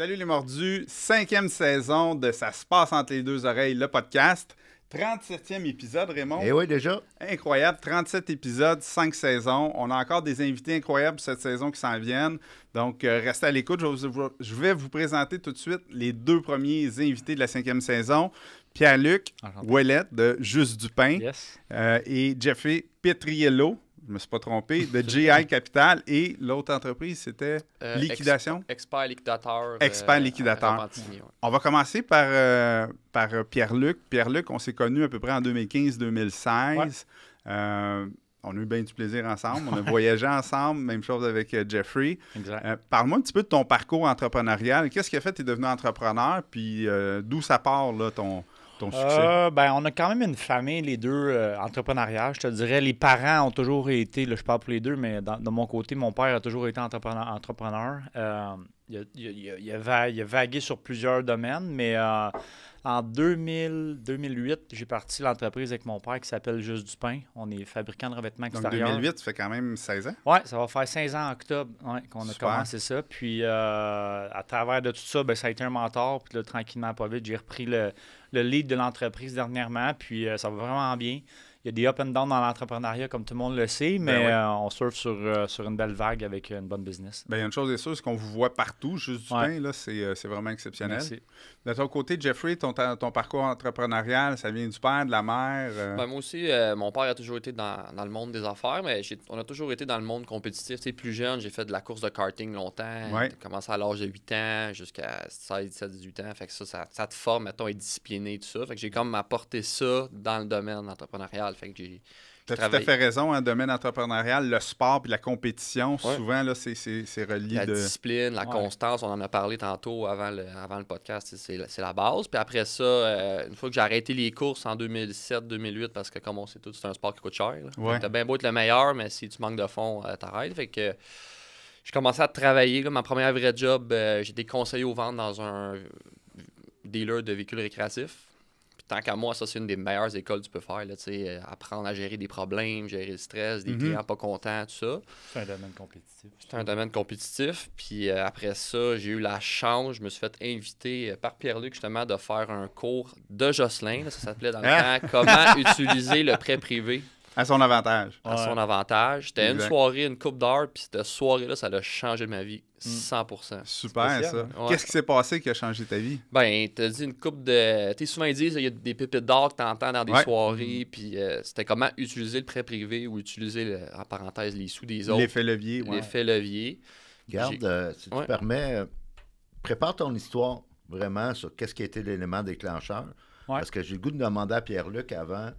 Salut les mordus, cinquième saison de Ça se passe entre les deux oreilles, le podcast. 37e épisode, Raymond. Eh oui, déjà. Incroyable, 37 épisodes, 5 saisons. On a encore des invités incroyables cette saison qui s'en viennent. Donc, euh, restez à l'écoute. Je, vais vous présenter tout de suite les deux premiers invités de la cinquième saison. Pierre-Luc Ouellet de Juste du Pain euh, et Jeffrey Petriello je me suis pas trompé, de GI Capital et l'autre entreprise, c'était euh, Liquidation. Expert liquidateur. Euh, Expert liquidateur. On va commencer par, euh, par Pierre-Luc. Pierre-Luc, on s'est connus à peu près en 2015-2016. on a eu bien du plaisir ensemble, on a voyagé ensemble, même chose avec Jeffrey. Parle-moi un petit peu de ton parcours entrepreneurial. Qu'est-ce qui a fait tu es devenu entrepreneur, puis d'où ça part là, ton, euh, ben, on a quand même une famille, les deux, euh, entrepreneuriat. Je te dirais, les parents ont toujours été, là, je parle pour les deux, mais de mon côté, mon père a toujours été entrepreneur. il, a, vagué sur plusieurs domaines, mais euh, en 2000, 2008, j'ai parti l'entreprise avec mon père qui s'appelle Juste du Pain. On est fabricant de revêtements extérieurs. Donc 2008, ça fait quand même 16 ans? Oui, ça va faire 16 ans en octobre qu'on a commencé ça. Puis à travers de tout ça, ben, ça a été un mentor. Puis là, tranquillement, pas vite, j'ai repris le, le lead de l'entreprise dernièrement, puis euh, ça va vraiment bien y a des up and down dans l'entrepreneuriat, comme tout le monde le sait, ben mais euh, on surfe euh, sur, une belle vague avec une bonne business. Bien, une chose est sûre, c'est qu'on vous voit partout, juste du pain, euh, c'est, vraiment exceptionnel. De ton côté, Jeffrey, ton, ton parcours entrepreneurial, ça vient du père, de la mère? Ben, moi aussi, mon père a toujours été dans, le monde des affaires, mais on a toujours été dans le monde compétitif. plus jeune, j'ai fait de la course de karting longtemps. commencé à l'âge de 8 ans jusqu'à 16, 17, 18 ans. Fait que ça, ça, te forme, mettons, à être discipliné, tout ça. Fait que j'ai comme apporté ça dans le domaine entrepreneurial. Fait Tu as tout à fait raison, en hein, domaine entrepreneurial, le sport et la compétition, souvent, là, c'est, relié. La discipline, la constance, on en a parlé tantôt avant le, avant le podcast, c'est, la, base. Puis après ça, euh, une fois que j'ai arrêté les courses en 2007-2008, parce que comme on sait tout, c'est un sport qui coûte cher. Tu as bien beau être le meilleur, mais si tu manques de fonds, euh, t'arrêtes. Fait que. j'ai commencé à travailler. ma première vraie job, euh, j'étais conseiller aux ventes dans un dealer de véhicules récréatifs tant qu'à moi, ça, c'est une des meilleures écoles que tu peux faire. Euh, apprendre à gérer des problèmes, gérer le stress, des mhm. clients pas contents, tout ça. C'est un domaine compétitif. C'est un domaine compétitif. Puis euh, après ça, j'ai eu la chance, je me suis fait inviter euh, par Pierre-Luc justement de faire un cours de Jocelyn. ça s'appelait dans le ah! temps Comment utiliser le prêt privé. À son avantage. À son avantage. C'était une soirée, une coupe d'or, puis cette soirée-là, ça a changé ma vie. 100%. Mm. Super, ça. Qu'est-ce qui s'est passé qui a changé ta vie? Ben, t'as dit une coupe de. Tu souvent dit, il y a des pépites d'or que entends dans des soirées, puis euh, c'était comment utiliser le prêt privé ou utiliser, en parenthèse, les sous des autres. L'effet levier, L'effet levier. Garde, euh, si tu permets, euh, prépare ton histoire vraiment sur qu'est-ce qui a été l'élément déclencheur. Parce que j'ai le goût de demander à Pierre-Luc avant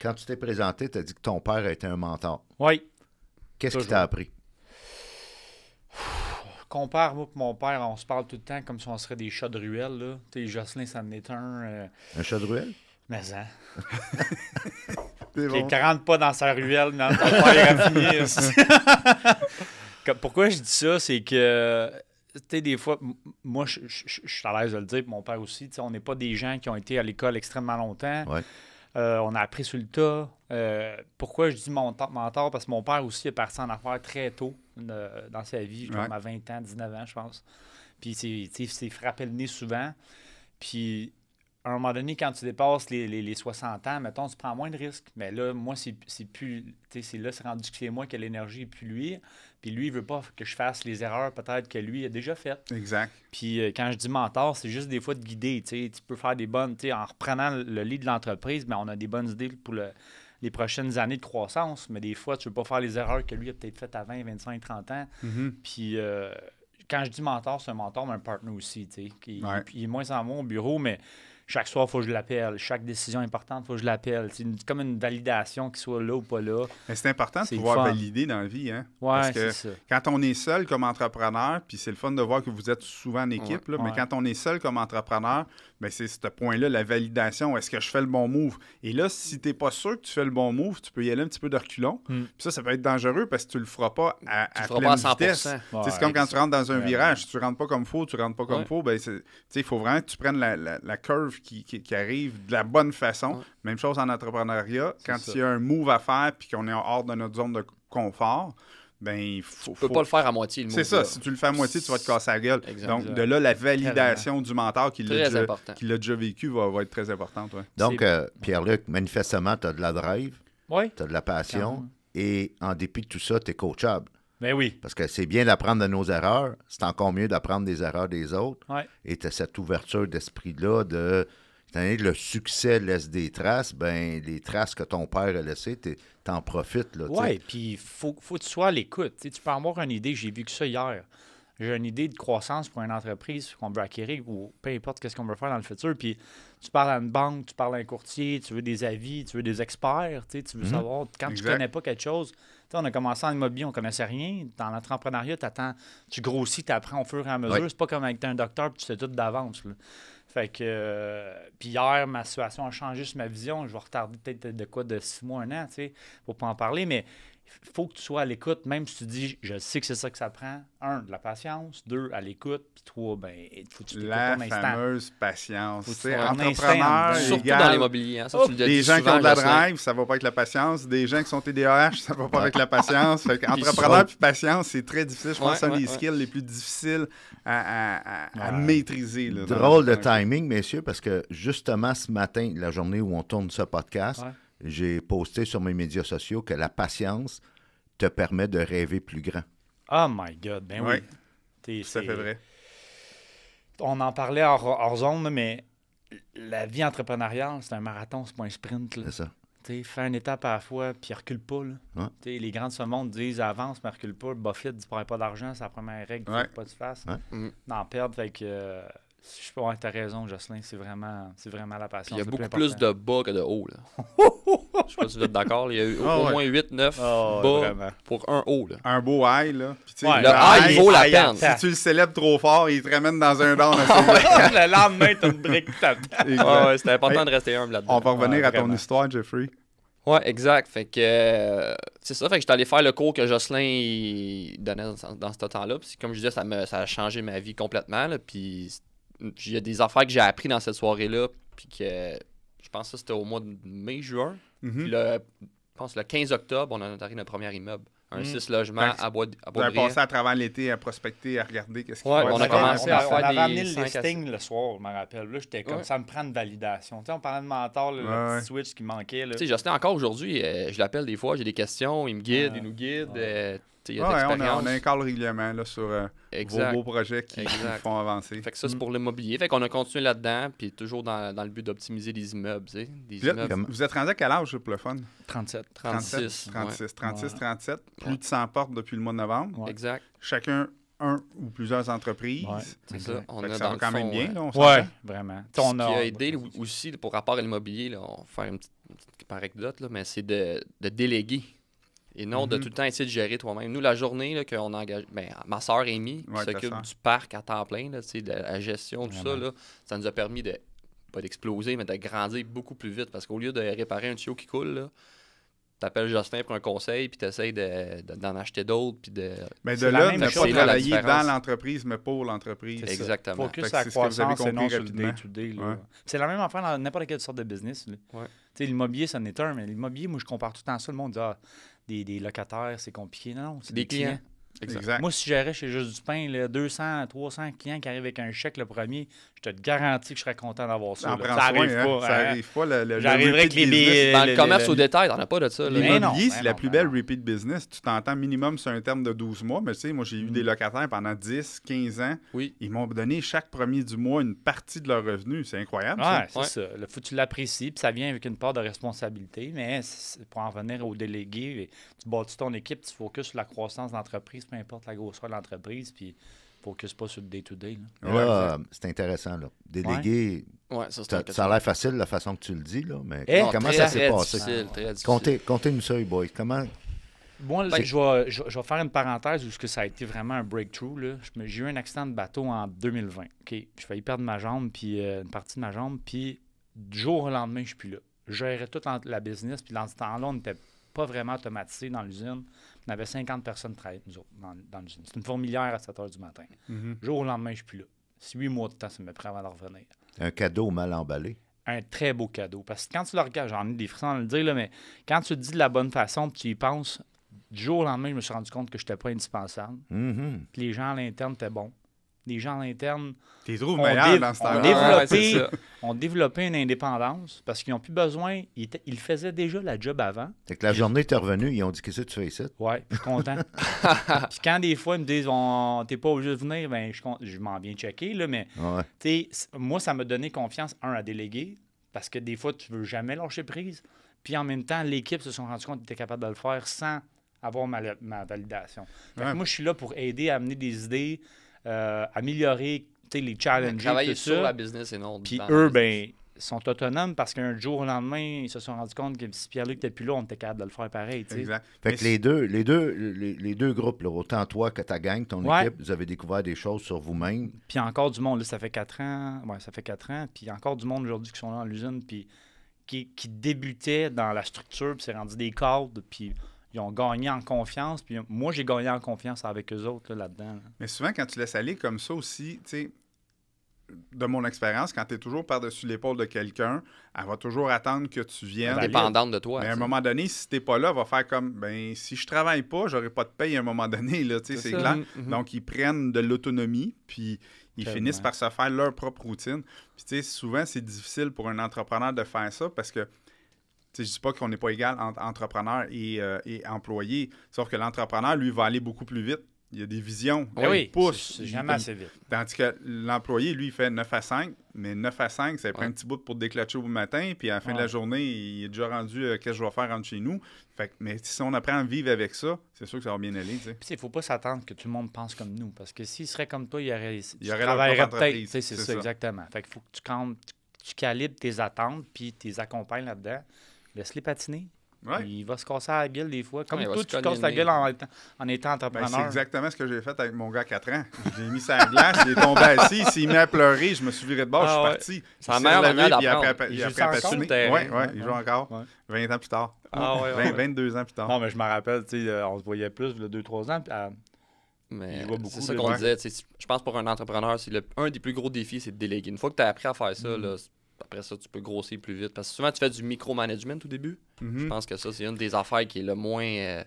quand tu t'es présenté, tu as dit que ton père était un mentor. Oui. Qu'est-ce qu'il t'a appris? compare moi et mon père, on se parle tout le temps comme si on serait des chats de ruelle. Là. T'sais, Jocelyn, ça en est un. Euh, un chat de ruelle? Mais ça. Hein? Tu bon. 40 pas dans sa ruelle, Pourquoi je dis ça, c'est que, tu sais, des fois, moi, je suis à l'aise de le dire, mon père aussi, on n'est pas des gens qui ont été à l'école extrêmement longtemps. Ouais. Euh, on a appris sur le tas. Euh, pourquoi je dis mon mentor? Parce que mon père aussi est parti en affaires très tôt euh, dans sa vie, à 20 ans, 19 ans, je pense. Puis il s'est frappé le nez souvent. Puis à un moment donné, quand tu dépasses les, 60 ans, mettons, tu prends moins de risques. Mais là, moi, c'est plus. C'est là, c'est rendu que c'est moi qui ai l'énergie, puis lui. Puis lui, il veut pas que je fasse les erreurs peut-être que lui a déjà faites. Exact. Puis euh, quand je dis mentor, c'est juste des fois de guider. Tu peux faire des bonnes. En reprenant le lit de l'entreprise, mais ben, on a des bonnes idées pour les prochaines années de croissance. Mais des fois, tu veux pas faire les erreurs que lui a peut-être faites à 20, 25, 30 ans. Mm-hmm. Puis. Euh, quand je dis mentor, c'est un mentor, mais un partner aussi. Qui, sais, il, il est moins en mon au bureau, mais chaque soir, il faut que je l'appelle. Chaque décision importante, il faut que je l'appelle. C'est comme une validation, qui soit là ou pas là. Mais c'est important de pouvoir valider dans la vie. Hein? Ouais, Parce que quand on est seul comme entrepreneur, puis c'est le fun de voir que vous êtes souvent en équipe, mais quand on est seul comme entrepreneur, ben c'est ce point-là, la validation. Est-ce que je fais le bon move? Et là, si tu n'es pas sûr que tu fais le bon move, tu peux y aller un petit peu de reculon. Hmm. Puis ça, ça peut être dangereux parce que tu ne le feras pas à, tu 100%. c'est comme quand tu rentres dans un virage. Si tu rentres pas comme faut, tu rentres pas comme faut. Ben, il faut vraiment que tu prennes la, la, la curve qui, arrive de la bonne façon. Même chose en entrepreneuriat. Quand il y a un move à faire puis qu'on est hors de notre zone de confort, ben il faut. pas le faire à moitié. C'est ça. Si tu le fais à moitié, tu vas te casser la gueule. Donc, de là, la validation du mentor qui l'a déjà, vécu va, être très importante. Donc, euh, Pierre-Luc, manifestement, tu as de la drive, tu as de la passion, et en dépit de tout ça, tu es coachable. Ben oui. Parce que c'est bien d'apprendre de nos erreurs, c'est encore mieux d'apprendre des erreurs des autres. Et tu cette ouverture d'esprit-là de. que le succès laisse des traces, ben les traces que ton père a laissées, en profites. Oui, puis il faut, que tu sois à l'écoute. Tu peux avoir une idée, j'ai vu que ça hier. J'ai une idée de croissance pour une entreprise qu'on veut acquérir ou peu importe qu'est-ce qu'on veut faire dans le futur. Puis tu parles à une banque, tu parles à un courtier, tu veux des avis, tu veux des experts, tu veux mhm. savoir quand tu tu connais pas quelque chose on a commencé en immobilier, on ne connaissait rien. Dans l'entrepreneuriat, t'attends, tu grossis, tu apprends au fur et à mesure. C'est pas comme avec un docteur, tu sais tout d'avance. Fait que. Euh, puis hier, ma situation a changé sur ma vision. Je vais retarder peut-être de quoi de six mois, un an, tu sais, pour pas en parler. Mais faut que tu sois à l'écoute, même si tu dis, je sais que c'est ça que ça prend. Un, de la patience. Deux, à l'écoute. Puis trois, ben, faut que tu La fameuse patience. entrepreneur, surtout dans l'immobilier. Hein. Des gens qui ont de la drive, ça va pas avec la patience. Des gens qui sont TDAH, ça va pas avec la patience. entrepreneur puis patience, c'est très difficile. Je pense que c'est un des skills les plus difficiles à, maîtriser. Drôle de timing, messieurs, parce que justement ce matin, la journée où on tourne ce podcast, j'ai posté sur mes médias sociaux que la patience te permet de rêver plus grand. Oh my God, ben oui. c'est Ça fait vrai. On en parlait hors, zone, mais la vie entrepreneuriale, c'est un marathon, c'est pas un sprint. C'est ça. Tu fais une étape à la fois, puis recule pas. Là. les grands de ce monde disent avance, mais recule pas. Buffett dit pas d'argent, c'est la première règle, tu faut pas de face. Non, D'en perdre, fait que. Euh, je pense que tu as raison, Jocelyn. C'est vraiment, vraiment la passion. il y a beaucoup plus, de bas que de haut. Là. je sais pas si vous êtes d'accord. Il y a eu au ah, moins 8-9 ah, bas pour un haut. Là. Un beau high. Là. le high, vaut la peine. Si tu le célèbres trop fort, il te ramène dans un dans ah, le lendemain, tu une brique ouais, C'était important de rester humble là-dedans. On va revenir à ton histoire, Jeffrey. Ouais, exact. Fait que euh, c'est ça. Fait que j'étais allé faire le cours que Jocelyn donnait dans, ce temps-là. Puis comme je disais, ça, ça a changé ma vie complètement. Là. Puis il y a des affaires que j'ai appris dans cette soirée-là, puis que je pense que c'était au mois de mai, juin. Mhm. puis je pense le 15 octobre, on a notarié notre premier immeuble. Un mhm. six logements ben, à bois à on a passé à travers l'été à prospecter, à regarder qu'est-ce qu'il ouais, on a commencé à faire On avait amené le listing le soir, je me rappelle. Là, j'étais comme ça me prend une validation. Tu sais, on parlait de mentor, le petit switch qui manquait. Tu sais, Justin, encore aujourd'hui, euh, je l'appelle des fois, j'ai des questions, il me guide, il nous guide. Euh, ah, on, a, un call régulièrement là, sur euh, vos beaux projets qui font avancer. Fait ça, c'est mm. pour l'immobilier. Fait qu'on a continué là-dedans, puis toujours dans, le but d'optimiser les immeubles. Des Vous êtes rendu à quel âge pour le fun? 37. 36. 36, 36, 37. Plus de 100 portes depuis le mois de novembre. Exact. Chacun un ou plusieurs entreprises. ça. On va quand même bien, euh, là, vraiment. Ce on qui a aidé aussi pour rapport à l'immobilier, on va faire une petite, anecdote, mais c'est de, déléguer et non de mhm. tout le temps essayer de gérer toi-même. Nous, la journée qu'on engage, ben, ma soeur Amy, qui s'occupe du parc à temps plein, de la gestion, tout ça, ça nous a permis de, pas d'exploser, mais de grandir beaucoup plus vite. Parce qu'au lieu de réparer un tuyau qui coule, tu t'appelles Justin pour un conseil, puis t'essayes d'en acheter d'autres, puis de... Mais de là, ne pas travailler dans l'entreprise, mais pour l'entreprise. Exactement. Focus à la croissance et non sur C'est la même affaire dans n'importe quelle sorte de business. L'immobilier, ça n'est est un, mais l'immobilier, moi, je compare tout le temps ça. Le monde dit, ah, des, locataires, c'est compliqué. Non, des, clients. Moi, si j'arrête chez Juste du Pain, 200, 300 clients qui arrivent avec un chèque le premier, je te garantis que je serais content d'avoir ça. Ça arrive, hein. pas, ça hein. pas. avec les business. Dans le, commerce au détail, n'en as pas de ça. L'immobilier, c'est la plus belle repeat business. Tu t'entends minimum sur un terme de 12 mois, mais tu sais, moi, j'ai eu mm. des locataires pendant 10, 15 ans. Oui. Ils m'ont donné chaque premier du mois une partie de leur revenu. C'est incroyable. Oui, c'est ça. Le faut tu l'apprécies, puis ça vient avec une part de responsabilité, mais pour en venir au délégué, tu bâtis ton équipe, tu focuses sur la croissance d'entreprise peu importe la grosseur de l'entreprise, puis soit pas sur le day-to-day. c'est intéressant. Là. Déléguer, ça, a l'air facile la façon que tu le dis, là, mais eh, comment ça s'est passé? comptez, nous ça, les Comment... Moi, je, vais, faire une parenthèse où que ça a été vraiment un breakthrough. J'ai eu un accident de bateau en 2020. J'ai Je failli perdre ma jambe, puis euh, une partie de ma jambe, puis du jour au lendemain, je suis plus là. Je gérais toute la business, puis dans ce temps-là, on n'était pas vraiment automatisé dans l'usine. On avait 50 personnes travaillant nous autres, dans, dans C'est une fourmilière à 7 h du matin. Mhm. Jour au lendemain, je suis plus là. C'est huit mois de temps, ça me prend avant de revenir. Un cadeau mal emballé. Un très beau cadeau. Parce que quand tu le regardes, j'en ai des frissons à le dire, mais quand tu le dis de la bonne façon, tu y penses, du jour au lendemain, je me suis rendu compte que je n'étais pas indispensable. Mhm. les gens à l'interne étaient bons les gens à l'interne ont, développé, une indépendance parce qu'ils n'ont plus besoin. Ils, faisaient déjà la job avant. que la journée est revenue, ils ont dit Qu'est-ce que tu fais ici Oui, je suis content. Puis quand des fois, ils me disent T'es pas obligé de venir, ben, je, m'en viens checker, là, mais moi, ça m'a donné confiance, un, à déléguer parce que des fois, tu ne veux jamais lâcher prise. Puis en même temps, l'équipe se sont rendu compte qu'ils étaient capables de le faire sans avoir ma, validation. Moi, je suis là pour aider à amener des idées, euh, améliorer les challenges. Travailler sur la business et non. Puis eux, ben, sont autonomes parce qu'un jour au lendemain, ils se sont rendus compte que si Pierre-Luc était plus là, on était capable de le faire pareil. Exact. Fait que les deux, les, deux, les, deux groupes, autant toi que ta gang, ton équipe, vous avez découvert des choses sur vous-même. Puis encore du monde, là, ça fait quatre ans. Ouais, ça fait quatre ans. Puis encore du monde aujourd'hui qui sont là dans l'usine, puis qui, qui débutaient dans la structure, puis s'est rendu des cadres, puis ils ont gagné en confiance. Puis moi, j'ai gagné en confiance avec eux autres là-dedans. Mais souvent, quand tu laisses aller comme ça aussi, tu sais, de mon expérience, quand tu es toujours par-dessus l'épaule de quelqu'un, elle va toujours attendre que tu viennes. Dépendante de toi. Mais à un moment donné, si tu n'es pas là, elle va faire comme ben si je travaille pas, j'aurai pas de paye à un moment donné. Là, c'est clair. Mm, mm-hmm. Donc, ils prennent de l'autonomie, puis ils finissent par se faire leur propre routine. Puis, souvent, c'est difficile pour un entrepreneur de faire ça parce que je ne dis pas qu'on n'est pas égal entre entrepreneur et, euh, employé, sauf que l'entrepreneur, lui, va aller beaucoup plus vite. Il y a des visions. Eh oui, il pousse. jamais assez vite. Tandis que l'employé, lui, il fait 9 à 5, mais 9 à 5, ça prend un petit bout pour déclencher au matin, puis à la fin de la journée, il est déjà rendu euh, qu'est-ce que je vais faire rentre chez nous. mais si on apprend à vivre avec ça, c'est sûr que ça va bien aller. Il ne faut pas s'attendre que tout le monde pense comme nous, parce que s'il serait comme toi, il y aurait, il y aurait peut-être. C'est ça, exactement. Fait faut que tu, tu calibres tes attentes, puis tu les accompagnes là-dedans laisse-les patiner. Il va se casser la gueule des fois. Comme toi, tu casses la gueule en, en étant ben, entrepreneur. c'est exactement ce que j'ai fait avec mon gars à 4 ans. J'ai mis sa glace, il est tombé assis. S'il m'a pleuré, je me suis viré de bord, je suis ah parti. Sa mère l'a il a ouais, ouais, il joue encore. 20 ans plus tard. Ah, 22 ans plus tard. Non, mais je me rappelle, euh, on se voyait plus, il y a 2-3 ans. Euh, mais c'est ça qu'on disait. Je pense pour un entrepreneur, un des plus gros défis, c'est de déléguer. Une fois que tu as appris à faire ça, mm après ça, tu peux grossir plus vite. Parce que souvent, tu fais du micromanagement au début. Je mhm. pense que ça, c'est une des affaires qui est le moins. Euh,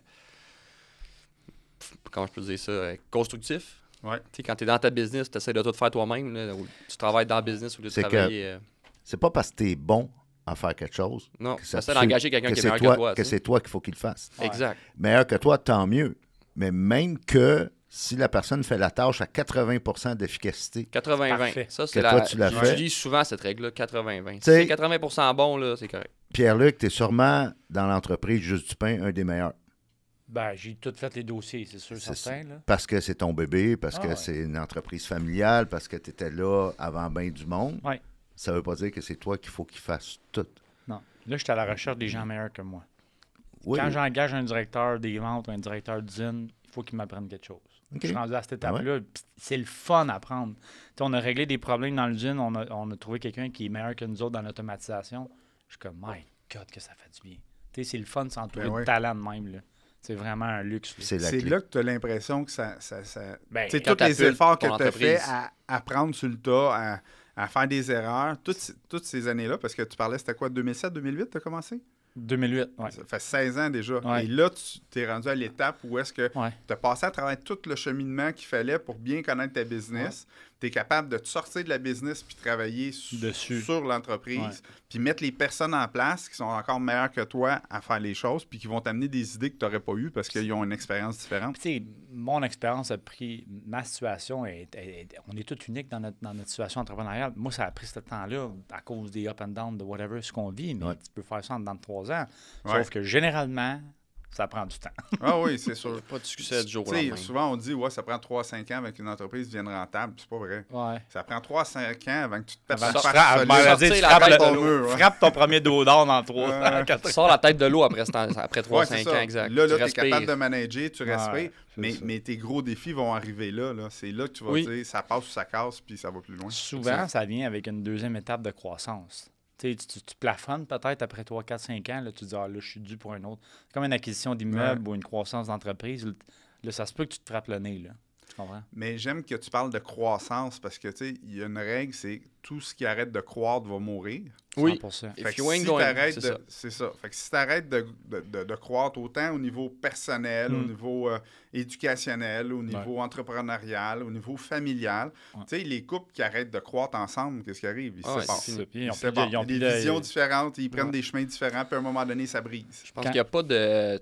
comment je peux dire ça euh, Constructif. quand tu es dans ta business, tu essaies de tout faire toi-même. Tu travailles dans le business ou de euh, C'est pas parce que tu es bon à faire quelque chose. Non, que ça c'est d'engager quelqu'un qui est toi, que toi. Que c'est toi qu'il faut qu'il fasse. Exact. Meilleur que toi, tant mieux. Mais même que si la personne fait la tâche à 80 d'efficacité. 80-20. Ça, c'est la. Tu J'utilise souvent cette règle-là, 80-20. C'est 80 bon, là, c'est correct. Pierre-Luc, tu es sûrement dans l'entreprise Juste du Pain, un des meilleurs. Ben, j'ai tout fait les dossiers, c'est sûr, certain. Là. Parce que c'est ton bébé, parce que ah c'est une entreprise familiale, parce que tu étais là avant bien du monde. Ça ne veut pas dire que c'est toi qu'il faut qu'il fasse tout. Non. Là, je suis à la recherche des gens meilleurs que moi. Quand j'engage un directeur des ventes ou un directeur d'usine, il faut qu'il m'apprenne quelque chose. Je suis rendu à cette ben étape-là. C'est le fun à prendre. on a réglé des problèmes dans le On a, trouvé quelqu'un qui est meilleur que nous autres dans l'automatisation. Je suis comme, my God, que ça fait du bien. C'est le fun de s'entourer ben de talent même. C'est vraiment un luxe. C'est là que tu as l'impression que ça. ça, ben, tous les efforts que tu as fait à apprendre sur le tas, à, faire des erreurs, toutes, toutes ces années-là, parce que tu parlais, c'était quoi, 2007, 2008, tu as commencé? 2008, Ça fait 16 ans déjà. Et là, tu t'es rendu à l'étape où est-ce que tu as passé à travers tout le cheminement qu'il fallait pour bien connaître ta business tu es capable de te sortir de la business puis travailler sur l'entreprise, puis mettre les personnes en place qui sont encore meilleures que toi à faire les choses, puis qui vont t'amener des idées que tu n'aurais pas eues parce qu'ils ont une expérience différente. Puis mon expérience a pris, ma situation, est, on est tous uniques dans notre, situation entrepreneuriale. Moi, ça a pris ce temps-là à cause des up and down, de whatever, ce qu'on vit, mais tu peux faire ça dans trois ans. Sauf que généralement, ça prend du temps. ah oui, c'est sûr. Pas de succès du jour au lendemain. Souvent, on dit, ouais, ça prend 3-5 ans avant qu'une entreprise devienne rentable. C'est pas vrai. Ouais. Ça prend 3-5 ans avant que tu te fasses tu ben, frappe ton premier dos d'or dans 3 4 ans. Tu sors la tête de l'eau après, après 3-5 ans, exact. Là, tu es capable de manager, tu respires. Mais, mais, tes gros défis vont arriver là. là. C'est là que tu vas dire ça passe ou ça casse, puis ça va plus loin. Souvent, ça. vient avec une deuxième étape de croissance. Tu, plafonnes peut-être après 3, 4, 5 ans, là, tu dis, ah là, je suis dû pour un autre. C'est Comme une acquisition d'immeuble ou une croissance d'entreprise, là, ça se peut que tu te frappes le nez. Là. Mais j'aime que tu parles de croissance parce que, tu sais, il y a une règle, c'est tout ce qui arrête de croître va mourir. Oui, C'est si ça. Fait que si t'arrêtes de, de, croître autant au niveau personnel, au hmm. niveau euh, éducationnel, au niveau entrepreneurial, au niveau familial, tu sais, les couples qui arrêtent de croître ensemble, qu'est-ce qui arrive? Ils ah se passent. Ils, ont des visions différentes, ils prennent des chemins différents, puis à un moment donné, ça brise. Je pense qu'il a pas de...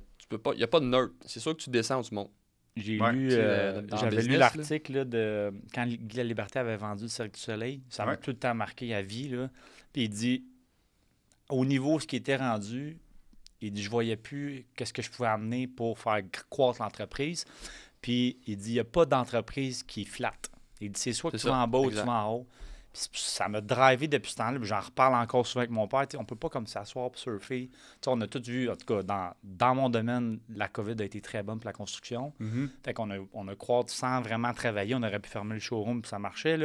Il n'y a pas de neutre. C'est sûr que tu descends ou monde. J'ai lu, euh, euh, j'avais lu l'article de quand La Liberté avait vendu le Cirque du Soleil. Ça m'a tout le temps marqué à vie. Là. il dit, au niveau ce qui était rendu, il dit, je voyais plus qu'est-ce que je pouvais amener pour faire croître l'entreprise. Puis il dit, il n'y a pas d'entreprise qui flatte. Il dit, c'est soit que tu vas en bas ou tu vas en haut ça m'a drivé depuis ce temps-là. J'en reparle encore souvent avec mon père. On on peut pas comme s'asseoir pour surfer. on a tout vu, en tout cas, dans, dans, mon domaine, la COVID a été très bonne pour la construction. Mhm. Fait qu'on a, on a croisé sans vraiment travailler. On aurait pu fermer le showroom, puis ça marchait.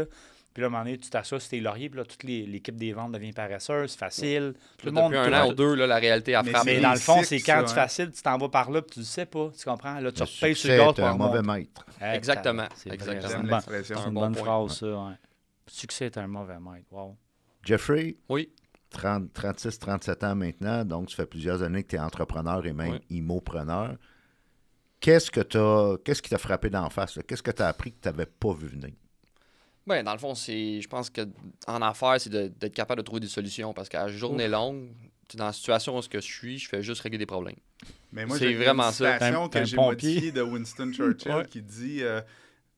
Puis là, à un moment donné, tu t'assois c'était tes puis là, toute l'équipe des ventes devient paresseuse, C'est facile. Tout le monde. Depuis un an ou deux, la réalité a frappé. Mais, dans le fond, c'est quand tu facile, tu t'en vas par là, puis tu le sais pas. Tu comprends? Là, tu repayes sur le gars. Tu un mauvais maître. Exactement. C'est une bonne phrase, ça. Succès est un mauvais maître. Wow. Jeffrey? Oui. 36, 37 ans maintenant, donc tu fais plusieurs années que tu es entrepreneur et même imopreneur. Qu'est-ce que qu'est-ce qui t'a frappé d'en face? Qu'est-ce que tu as appris que tu n'avais pas vu venir? Ben dans le fond, c'est, je pense que en affaires, c'est d'être capable de trouver des solutions parce qu'à journée longue, tu dans la situation où je suis, je fais juste régler des problèmes. Mais moi, c'est vraiment une citation ça. que j'ai modifiée de Winston Churchill qui dit euh,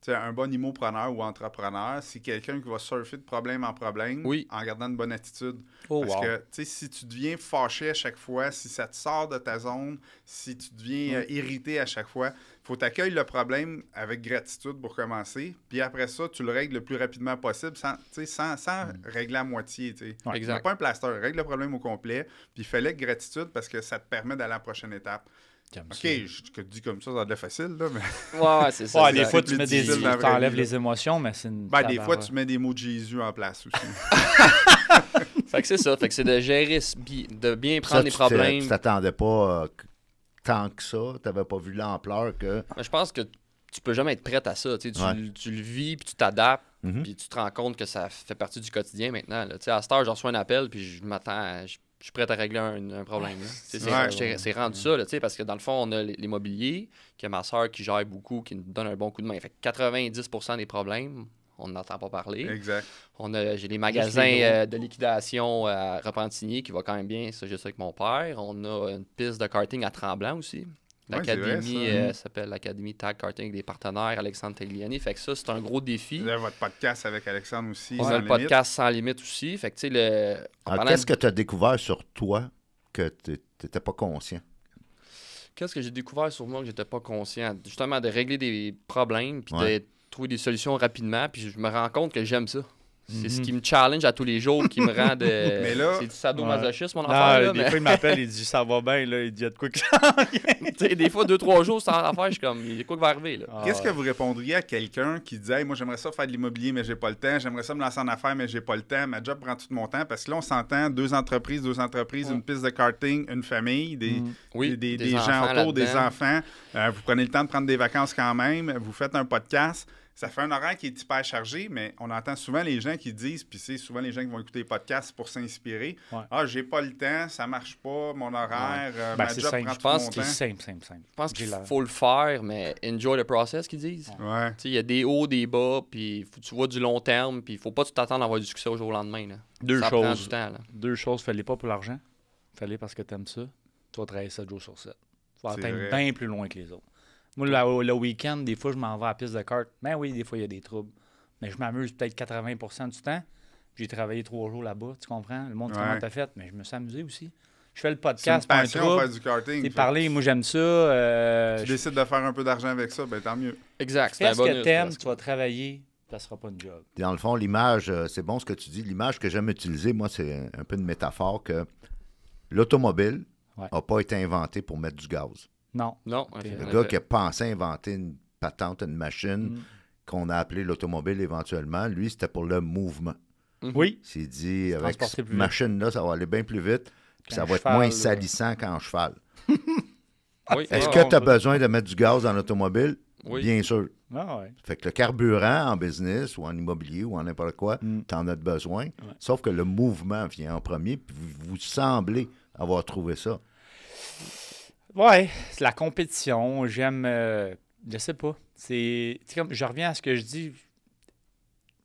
un bon immopreneur ou entrepreneur, c'est quelqu'un qui va surfer de problème en problème en gardant une bonne attitude. Oh, parce que si tu deviens fâché à chaque fois, si ça te sort de ta zone, si tu deviens euh, irrité à chaque fois, faut t'accueillir le problème avec gratitude pour commencer. Puis après ça, tu le règles le plus rapidement possible sans, sans, hmm. régler à moitié. Tu exact. Pas un plaster, règle le problème au complet. Puis fais-le avec gratitude parce que ça te permet d'aller à la prochaine étape. Ok, je te dis comme ça, ça a facile, là, mais... Ouais, c'est ça. des fois, tu mets des... les émotions, mais c'est une... Ben, des fois, tu mets des mots de Jésus en place aussi. fait que c'est ça. Fait que c'est de gérer, de bien prendre les problèmes. Tu t'attendais pas euh, tant que ça. T'avais pas vu l'ampleur que... Ben, je pense que tu peux jamais être prête à ça. Tu, tu le vis, puis tu t'adaptes, mhm. puis tu te rends compte que ça fait partie du quotidien maintenant. Là. À cette heure, je reçois un appel, puis je m'attends... Je je suis prêt à régler un, problème. C'est rendu ça, parce que dans le fond, on a l'immobilier, que ma soeur qui gère beaucoup, qui nous donne un bon coup de main. Fait 90% des problèmes, on n'entend pas parler. Exact. j'ai les magasins euh, de liquidation à Repentigny qui va quand même bien, ça, j'ai ça avec mon père. On a une piste de karting à Tremblant aussi. L'académie hein. euh, s'appelle l'Académie Tag Karting des partenaires, Alexandre Tegliani. Fait que ça, c'est un gros défi. avez votre podcast avec Alexandre aussi. On a le podcast sans limite aussi. Fait que, qu'est-ce que tu as découvert sur toi que tu n'étais pas conscient? Qu'est-ce que j'ai découvert sur moi que j'étais pas conscient? Justement, de régler des problèmes, puis de trouver des solutions rapidement. Puis je me rends compte que j'aime ça. C'est ce mhm. qui me challenge à tous les jours, qui me rend de. C'est du sadomasochisme, mon enfant. Ah, là, des fois, il m'appelle, il dit ça va bien, là, il dit de quoi que ça. des fois, deux, trois jours sans affaire, je suis comme, il y a quoi qui va arriver, là. Ah, Qu'est-ce que vous répondriez à quelqu'un qui dit, moi, j'aimerais ça faire de l'immobilier, mais j'ai pas le temps, j'aimerais ça me lancer en affaires, mais j'ai pas le temps, ma job prend tout mon temps, parce que là, on s'entend, deux entreprises, deux entreprises, une piste de karting, une famille, des, mhm. des, gens autour, des enfants. Euh, vous prenez le temps de prendre des vacances quand même, vous faites un podcast ça fait un horaire qui est hyper chargé, mais on entend souvent les gens qui disent, puis c'est souvent les gens qui vont écouter les podcasts pour s'inspirer. Ah, j'ai pas le temps, ça marche pas, mon horaire, euh, ben, ma job c'est simple, simple, Je pense qu'il faut le faire, mais enjoy the process, qu'ils disent. Il y a des hauts, des bas, puis tu vois du long terme, puis il faut pas t'attendre à avoir du succès au jour au lendemain. Deux choses. Deux choses, fallait pas pour l'argent, fallait parce que t'aimes ça. Tu vas travailler 7 jours sur 7. Tu vas atteindre bien plus loin que les autres. Moi, le, week-end, des fois, je m'en vais à la piste de kart. Mais ben oui, des fois, il y a des troubles. Mais je m'amuse peut-être 80 du temps. J'ai travaillé trois jours là-bas, tu comprends? Le monde, comment t'as fait? Mais je me suis amusé aussi. Je fais le podcast. C'est une du karting. moi, j'aime ça. Euh, tu décides de faire un peu d'argent avec ça, bien tant mieux. Exact. Parce ce que t'aimes, tu vas travailler, ça sera pas une job. Dans le fond, l'image, euh, c'est bon ce que tu dis. L'image que j'aime utiliser, moi, c'est un peu une métaphore que l'automobile n'a pas été inventée pour mettre du gaz. Non. Le gars qui a pensé inventer une patente, une machine mm. qu'on a appelée l'automobile éventuellement, lui, c'était pour le mouvement. Mhm. Oui. c'est dit, avec cette machine-là, ça va aller bien plus vite, puis ça va être moins salissant qu'en cheval. Est-ce ah, que tu as besoin de mettre du gaz dans l'automobile? Oui. Bien sûr. Ah, fait que le carburant en business ou en immobilier ou en n'importe quoi, mm. tu en as besoin. Sauf que le mouvement vient en premier, puis vous semblez avoir trouvé ça. Ouais, c'est la compétition. J'aime. Euh, je sais pas. C'est. comme. Je reviens à ce que je dis.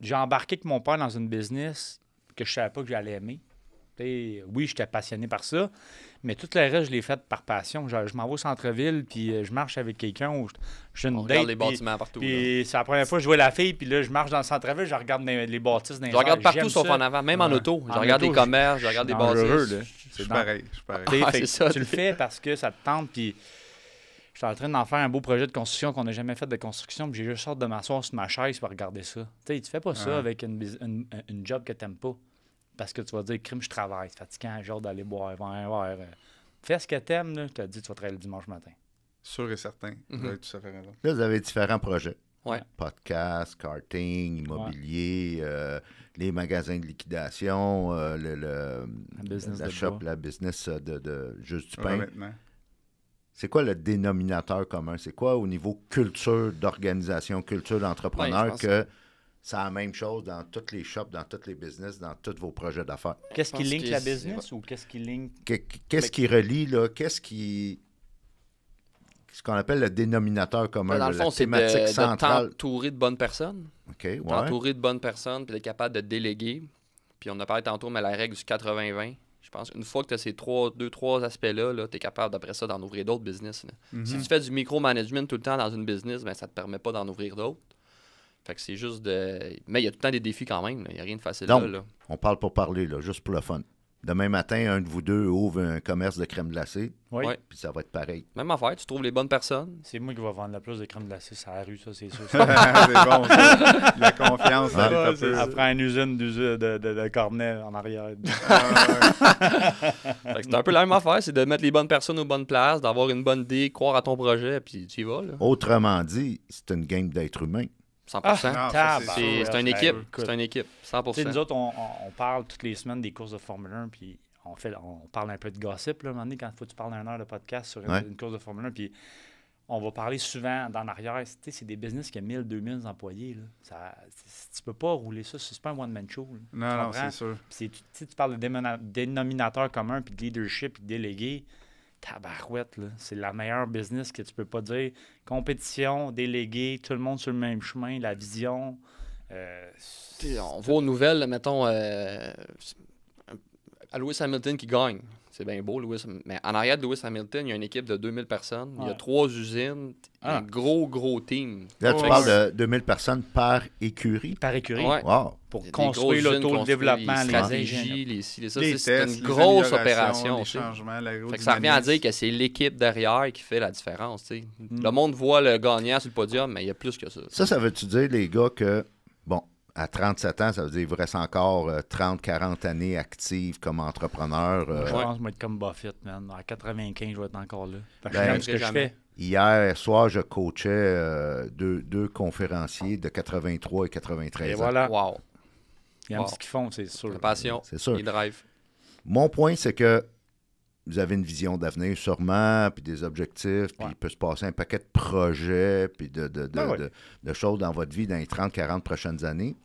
J'ai embarqué avec mon père dans une business que je savais pas que j'allais aimer oui, j'étais passionné par ça, mais tout le reste, je l'ai fait par passion. Je, m'en vais au centre-ville, puis euh, je marche avec quelqu'un, je, suis une On regarde les bâtiments partout. c'est la première fois que je vois la fille, puis là, je marche dans le centre-ville, je regarde les, bâtisses dans les Je regarde partout sauf en avant, même en auto. Je regarde les commerces, je, regarde les bâtisses. C'est pareil. Je ah, pareil. tu le fais parce que ça te tente, puis je suis en train d'en faire un beau projet de construction qu'on n'a jamais fait de construction, puis j'ai juste sorte de m'asseoir sur ma chaise pour regarder ça. Tu sais, tu fais pas ça avec une, une job que t'aimes pas. Parce que tu vas dire, crime, je travaille, c'est fatigant, j'ai hâte d'aller boire un verre. Euh, fais ce que t'aimes, aimes, tu as dit, tu vas travailler le dimanche matin. Sûr et certain. Mhm. Là, vous avez différents projets. Podcast, karting, immobilier, euh, les magasins de liquidation, euh, le, la, shop, la business de, de juste du pain. C'est quoi le dénominateur commun? C'est quoi au niveau culture d'organisation, culture d'entrepreneur que c'est la même chose dans toutes les shops, dans tous les business, dans tous vos projets d'affaires. Qu'est-ce qui link la business ou qu'est-ce qui link. Qu'est-ce qui relie, là? Qu'est-ce qui ce qu'on appelle le dénominateur commun. Dans le fond, c'est de, de bonnes personnes. OK, ouais. T'entourer de bonnes personnes, puis t'es capable de déléguer. Puis on a parlé tantôt, mais la règle du 80-20, je pense, qu'une fois que tu as ces trois, deux, trois aspects-là, -là, tu es capable d'après ça d'en ouvrir d'autres business. Mhm. Si tu fais du micro-management tout le temps dans une business, ben, ça ne te permet pas d'en ouvrir d'autres. Fait que c'est juste de. Mais il y a tout le temps des défis quand même. Il n'y a rien de facile là, On parle pour parler, là, juste pour le fun. Demain matin, un de vous deux ouvre un commerce de crème glacée. Oui. Puis ça va être pareil. Même affaire, tu trouves les bonnes personnes. C'est moi qui vais vendre la plus de crème glacée sur la rue, ça, c'est sûr. c'est bon, La confiance, ça, Après une usine de, de, de en arrière. Ah, c'est un peu la même affaire, c'est de mettre les bonnes personnes aux bonnes places, d'avoir une bonne idée, croire à ton projet, puis tu y vas. Autrement dit, c'est une game d'être humain. 100%. Ah, c'est une équipe. C'est une équipe. 100%. T'sais, nous autres, on, parle toutes les semaines des courses de Formule 1, puis on, fait, on parle un peu de gossip. Là, à un moment donné, quand faut que tu parles d'un heure de podcast sur une, course de Formule 1, puis on va parler souvent d'en arrière. C'est des business qui ont 1000, 2000 employés. Là. Ça, tu peux pas rouler ça. C'est pas un one-man show. Non, non, c'est sûr. Tu, tu parles de dénominateur commun, puis de leadership, puis de délégué tabarouette, c'est la meilleure business que tu peux pas dire. Compétition, délégué, tout le monde sur le même chemin, la vision. Euh, on voit aux nouvelles, mettons, euh, Hamilton qui gagne c'est bien beau, Lewis. Mais en arrière de Lewis Hamilton, il y a une équipe de 2000 personnes. Il y a trois usines. Ah. Un gros, gros team. Là, tu parles de 2000 personnes par écurie. Par écurie. Wow. Pour construire l'auto, le développement, les stratégies, les, C'est une grosse opération. Les ça revient à dire que c'est l'équipe derrière qui fait la différence. Mm. Le monde voit le gagnant sur le podium, mais il y a plus que ça. Ça, ça veut-tu dire, les gars, que à 37 ans, ça veut dire qu'il vous reste encore 30-40 euh, années actives comme entrepreneur. Euh. Je pense que je vais être comme Buffett, man. À 95, je vais être encore là. Ben, ben, ce que je fais. Hier soir, je coachais euh, deux, conférenciers de 83 et 93 et ans. voilà. Wow. Ils ce qu'ils font, c'est sûr. La passion, c'est sûr. Ils drive. Mon point, c'est que vous avez une vision d'avenir sûrement, puis des objectifs, puis il peut se passer un paquet de projets, puis de, de, de, ben choses dans votre vie dans les 30-40 prochaines années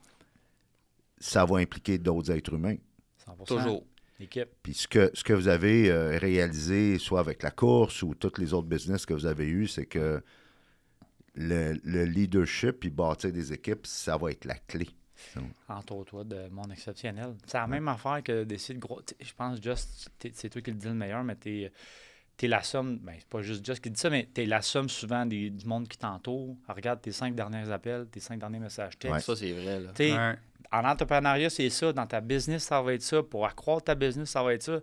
ça va impliquer d'autres êtres humains. Toujours. Équipe. Puis ce que, ce que vous avez euh, réalisé, soit avec la course ou tous les autres business que vous avez eus, c'est que le, leadership et bâtir des équipes, ça va être la clé. Entre toi, de mon exceptionnel. C'est la même affaire que d'essayer de gros. Je pense, juste c'est toi qui le dis le meilleur, mais t'es tu la somme, ben, c'est pas juste Just qui dit ça, mais tu es la somme souvent du monde qui t'entoure. Regarde tes cinq derniers appels, tes cinq derniers messages Ça, c'est vrai. Là. En entrepreneuriat, c'est ça. Dans ta business, ça va être ça. Pour accroître ta business, ça va être ça.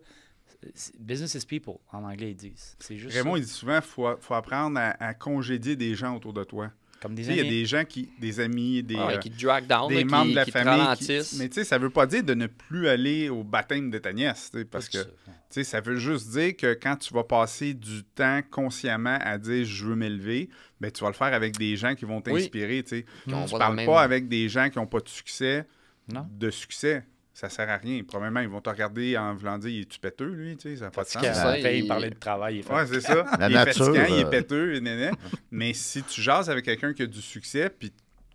Business is people, en anglais, ils disent. C'est juste Raymond, il dit souvent faut, faut apprendre à congédier des gens autour de toi des Il y a des gens qui, des amis, des, ah, euh, des membres de la famille. mais tu sais, ça veut pas dire de ne plus aller au baptême de ta nièce, parce que tu sais, ça veut juste dire que quand tu vas passer du temps consciemment à dire je veux m'élever, mais ben, tu vas le faire avec des gens qui vont t'inspirer. Oui. Tu ne parles pas avec des gens qui n'ont pas de succès, de succès ça sert à rien. Probablement, ils vont te regarder en voulant dire, tu pèteux, lui, tu sais, ça pas de sens. il... parlait de travail. Il c'est ça. La il est fatigant, il est euh. péteux, Mais si tu jases avec quelqu'un qui a du succès, puis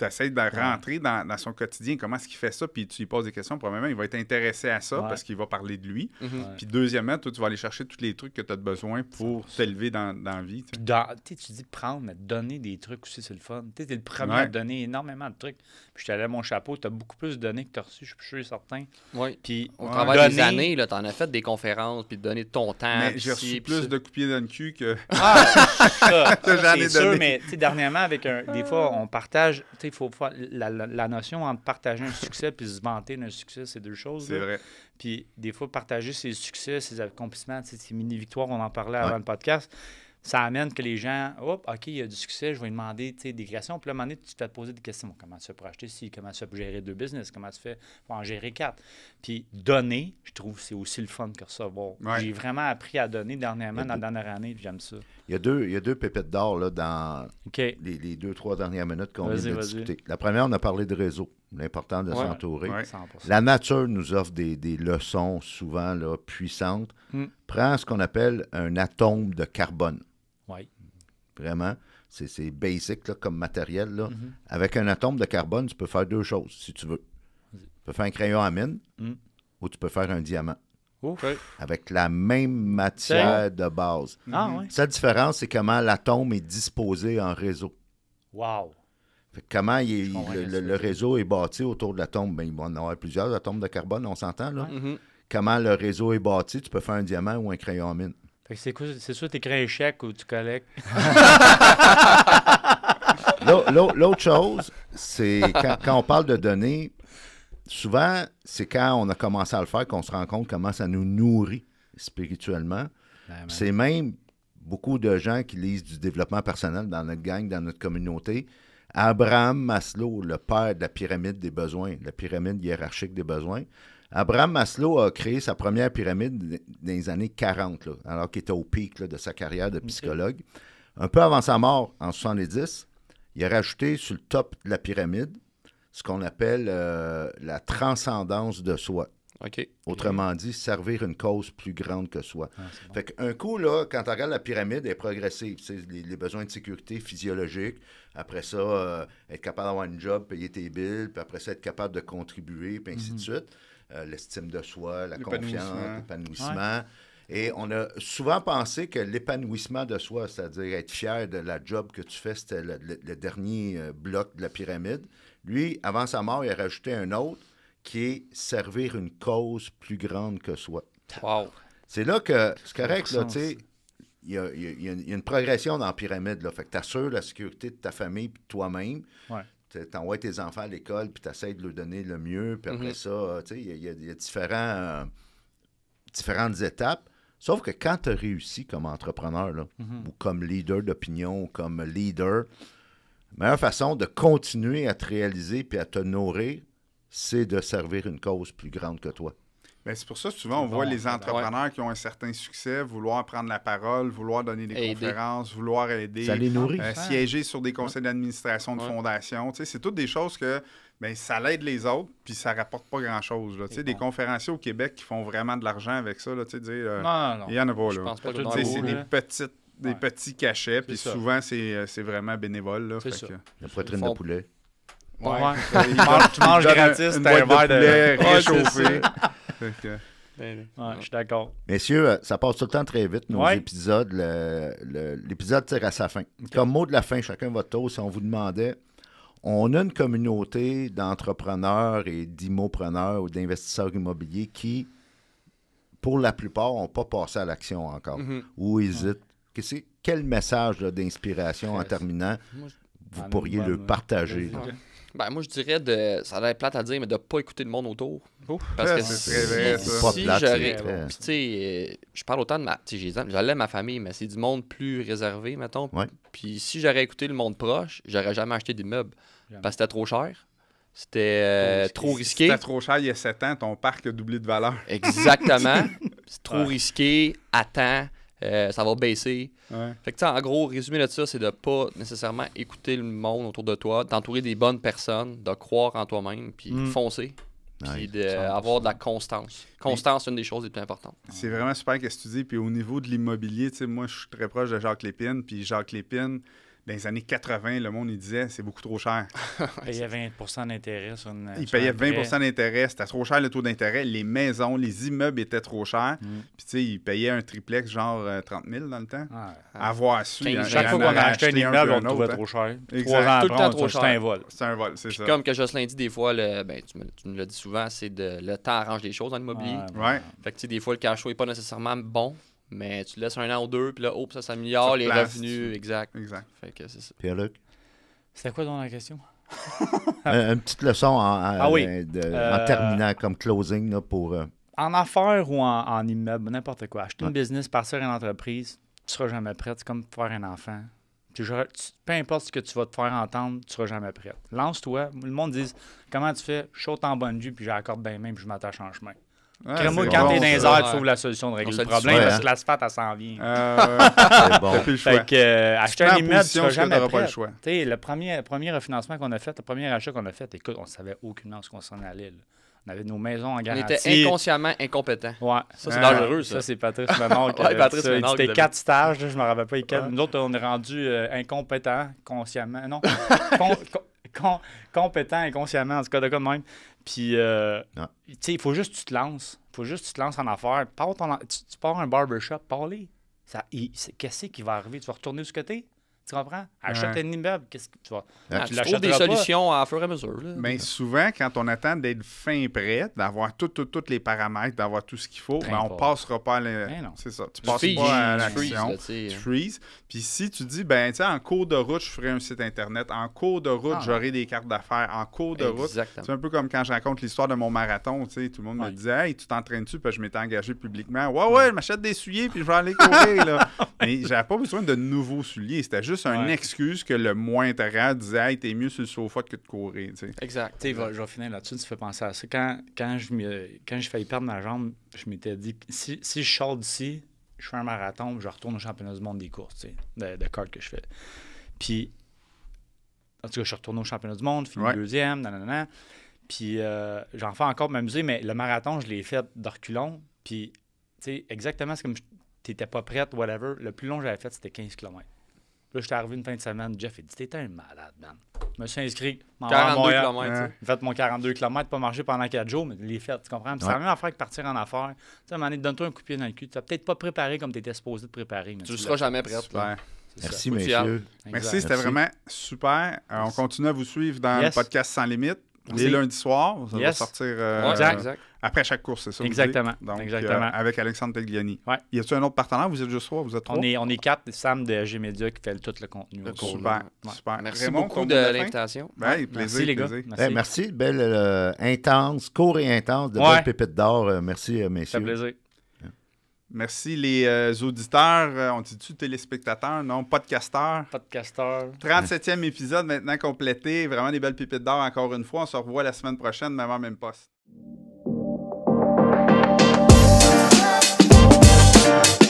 tu de rentrer dans, son quotidien, comment est-ce qu'il fait ça, puis tu lui poses des questions. Premièrement, il va être intéressé à ça parce qu'il va parler de lui. Mhm. Puis deuxièmement, toi, tu vas aller chercher tous les trucs que tu as besoin pour t'élever dans, la vie. tu dis prendre, mais donner des trucs aussi, c'est le fun. Tu es le premier à donner énormément de trucs. Puis je te lève mon chapeau, tu as beaucoup plus donné que tu as reçu, je suis certain. Oui. Puis au travaille des années, tu en as fait des conférences, puis donner ton temps. Mais j'ai reçu plus de coupiers d'un dans cul que. Ah, j'en ai sûr, mais dernièrement, avec un... des fois, on partage la, notion entre partager un succès puis se vanter d'un succès, c'est deux choses. C'est vrai. Puis des fois, partager ses succès, ses accomplissements, ses mini-victoires, on en parlait avant le podcast ça amène que les gens, hop, OK, il y a du succès, je vais lui demander des créations. Puis à un moment donné, tu te fais poser des questions. Comment tu fais pour acheter Comment tu fais pour gérer deux business? Comment tu fais pour en gérer quatre? Puis donner, je trouve, c'est aussi le fun que recevoir. J'ai vraiment appris à donner dernièrement, dans la dernière année, j'aime ça. Il y a deux, il deux pépites d'or là, dans les, deux, trois dernières minutes qu'on vient de discuter. La première, on a parlé de réseau, l'important de s'entourer. La nature nous offre des, leçons souvent là, puissantes. Hmm. Prends ce qu'on appelle un atome de carbone. Vraiment, c'est basic comme matériel. Mm-hmm. Avec un atome de carbone, tu peux faire deux choses, si tu veux. Tu peux faire un crayon à mine mm. ou tu peux faire un diamant. Ok. Avec la même matière de base. Mm-hmm. Ah, Sa différence, c'est comment l'atome est disposé en réseau. Wow! comment le, réseau est bâti autour de l'atome? Ben, il va avoir plusieurs atomes de carbone, on s'entend. là. Mm-hmm. Comment le réseau est bâti, tu peux faire un diamant ou un crayon à mine c'est C'est sûr t'écris un chèque ou tu collectes. L'autre chose, c'est quand, quand, on parle de données, souvent, c'est quand on a commencé à le faire qu'on se rend compte comment ça nous nourrit spirituellement. Ben, c'est même beaucoup de gens qui lisent du développement personnel dans notre gang, dans notre communauté. Abraham Maslow, le père de la pyramide des besoins, la pyramide hiérarchique des besoins, Abraham Maslow a créé sa première pyramide dans les années 40, alors qu'il était au pic de sa carrière de psychologue. Un peu avant sa mort, en 70, il a rajouté sur le top de la pyramide ce qu'on appelle euh, la transcendance de soi. OK. Autrement dit, servir une cause plus grande que soi. Ah, fait qu'un coup, là, quand on regarde la pyramide, elle est progressive. Les, les, besoins de sécurité physiologique, après ça, euh, être capable d'avoir une job, payer tes billes, puis après ça, être capable de contribuer, puis ainsi de mm-hmm. suite. Euh, l'estime de soi, la confiance, l'épanouissement. Et on a souvent pensé que l'épanouissement de soi, c'est-à-dire être fier de la job que tu fais, c'était le, dernier euh, bloc de la pyramide. Lui, avant sa mort, il a rajouté un autre qui est servir une cause plus grande que soi. Wow. C'est là que, c'est correct, tu sais, il y, a, une, progression dans la pyramide. Là. Fait que tu assures la sécurité de ta famille et toi-même. Tu envoies tes enfants à l'école, puis essaies de leur donner le mieux, puis après mhm. ça, tu sais, il y, a différents, euh, différentes étapes. Sauf que quand tu as réussi comme entrepreneur, mhm. ou comme leader d'opinion, ou comme leader, la meilleure façon de continuer à te réaliser puis à te nourrir, c'est de servir une cause plus grande que toi. Ben, c'est pour ça, que souvent, on voit les ben, entrepreneurs qui ont un certain succès vouloir prendre la parole, vouloir donner des conférences, vouloir aider, euh, siéger sur des conseils d'administration de fondations. C'est toutes des choses que ben, ça l'aide les autres, puis ça rapporte pas grand-chose. Des conférenciers au Québec qui font vraiment de l'argent avec ça, là, dire, euh, il y en a pas. Je C'est des petites des petits cachets, puis souvent, euh, c'est vraiment bénévole. Là, fait ça. Que... La poitrine de poulet. Ouais. tu manges gratis, t'as un verre de réchauffé. Ben je suis d'accord. Messieurs, euh, ça passe tout le temps très vite, nos épisodes. L'épisode tire à sa fin. Comme mot de la fin, chacun votre tour, si on vous demandait, on a une communauté d'entrepreneurs et d'immopreneurs ou d'investisseurs immobiliers qui, pour la plupart, n'ont pas passé à l'action encore mm-hmm. ou hésitent. quel message d'inspiration en terminant vous pourriez ah, le partager? Ben, moi, je dirais de. Ça a être plate à dire, mais de pas écouter le monde autour. parce que je parle autant de ma. Tu sais, j'allais ma famille, mais c'est du monde plus réservé, mettons. Puis, si j'aurais écouté le monde proche, j'aurais jamais acheté meubles Parce que c'était trop cher. C'était euh, trop risqué. C'était trop cher il y a 7 ans, ton parc a doublé de valeur. Exactement. c'est trop risqué. risqué. Attends. Euh, ça va baisser. Fait que, en gros, résumé de ça, c'est de pas nécessairement écouter le monde autour de toi, d'entourer des bonnes personnes, de croire en toi-même, puis mm. foncer. Puis d'avoir euh, de la constance. Constance, c'est une des choses les plus importantes. C'est vraiment super ce que tu dis. Puis au niveau de l'immobilier, moi, je suis très proche de Jacques Lépine. Puis Jacques Lépine, dans les années 80, le monde, il disait c'est beaucoup trop cher. il payait 20 d'intérêt sur une. Il payait 20 d'intérêt, c'était trop cher le taux d'intérêt. Les maisons, les immeubles étaient trop chers. Mm. Puis, tu sais, il payait un triplex genre 30 euh, 000 dans le temps. Avoir su. Chaque fois qu'on achetait un immeuble, on le trouvait trop cher. Tout le temps trop cher. un vol. C'est un vol, c'est ça. Comme que Jocelyn dit, des fois, ben, tu, me, tu me le dis souvent, c'est de le temps arrange les choses en immobilier. Ouais. Fait que, tu sais, des fois, le cash flow n'est pas nécessairement bon. Mais tu laisses un an ou deux, puis là, oh, ça s'améliore, les revenus, exact. Exact. Fait que c'est ça. Pierre-Luc? C'était quoi dans la question? une petite leçon en, ah euh, euh, terminant comme closing pour. Euh, en affaires ou en, immeuble, n'importe quoi. Acheter une business, partir une entreprise, tu seras jamais prêt. C'est comme faire un enfant. Tu, peu importe ce que tu vas te faire entendre, tu seras jamais prêt. Lance-toi. Le monde dit Comment tu fais Je saute en bonne puis j'accorde bien même, puis je m'attache en chemin. Ouais, moi, quand t'es dans les airs, tu trouves la solution de régler le problème parce hein. que l'asphalte, elle s'en vient. Euh, le bon. Fait euh, acheter un immeuble, tu jamais pas le choix. le premier, premier refinancement qu'on a fait, le premier achat qu'on a fait, écoute, on ne savait aucunement ce qu'on s'en allait. On avait nos maisons en garantie. On était inconsciemment incompétents. Ouais. Ça, c'est dangereux, ça. Ça, c'est Patrice Menard C'était quatre stages, je ne me rappelle pas lesquels. Nous autres, on est rendus incompétent euh, incompétents, consciemment. Non, compétents, inconsciemment, en tout cas, de quoi même. Puis, euh, ah. tu sais, il faut juste que tu te lances. Il faut juste que tu te lances en affaires. tu, tu, pars un barbershop, parle. Qu'est-ce qui va arriver? Tu vas retourner de ce côté? Tu comprends? Achète un immeuble. Qu'est-ce que tu vas. Ah, tu, des solutions à fur et à mesure. Mais souvent, quand on attend d'être fin prêt, d'avoir tous les paramètres, d'avoir tout ce qu'il faut, ben, on passera pas à C'est ça. Tu, passes pas à l'action. Tu hein. freeze. Puis si tu dis, ben, tu en cours de route, je ferai un site Internet. En cours de route, ah. j'aurai des cartes d'affaires. En cours de route. C'est un peu comme quand je raconte l'histoire de mon marathon. Tout le monde me disait, hey, tu t'entraînes-tu? Puis je m'étais engagé publiquement. Ouais, ouais, je m'achète des souliers, puis je vais aller courir. Là. Mais j'avais pas besoin de nouveaux souliers. C'était juste une excuse que le moins intérêt disait Hey, t'es mieux sur le sofa que de courir. Exact. je vais finir là-dessus, tu fais penser à ça. Quand, quand je quand j'ai failli perdre ma jambe, je m'étais dit si, si je sors d'ici, je fais un marathon, je retourne au championnat du monde des courses, de, de que je fais. Puis, en tout cas, je retourne retourné au championnat du monde, fini deuxième, nanana. Puis, euh, j'en fais encore m'amuser, mais le marathon, je l'ai fait de reculons. Puis, tu sais, exactement ce que tu n'étais pas prête, whatever. Le plus long que j'avais fait, c'était 15 km. Là, je t'ai arrivé une fin de semaine. Jeff, a dit t'es un malade, man. Je me suis inscrit. 42 km. J'ai fait mon 42 km, pas marché pendant 4 jours, mais les fait, tu comprends? Ouais. C'est la même affaire que partir en affaires. Tu sais, à un donné, donne-toi un coup de pied dans le cul. Tu n'as peut-être pas préparé comme tu étais supposé de préparer. tu ne seras jamais prêt. Merci, monsieur. messieurs. Merci, c'était vraiment super. Euh, on continue à vous suivre dans le podcast Sans Limite. Les lundis soirs, ça va sortir. Euh, exact. Après chaque course, c'est ça? Exactement. Donc, euh, Exactement. avec Alexandre Pelgliani. Ouais. Y a-t-il un autre partenaire? Vous êtes juste trois? Vous êtes trois? On est, on est quatre. Sam de G Media qui fait tout le contenu. super, super. Merci beaucoup de l'invitation. Ben, plaisir, merci, les gars. Merci. Ben, merci. Belle, euh, intense, court et intense, de ouais. belles pépites d'or. Euh, merci, messieurs. Ça fait plaisir. Merci les auditeurs, on dit-tu téléspectateurs, non, podcasteurs. Podcasteurs. 37e épisode maintenant complété, vraiment des belles pépites d'or encore une fois. On se revoit la semaine prochaine, même en même poste. Bye.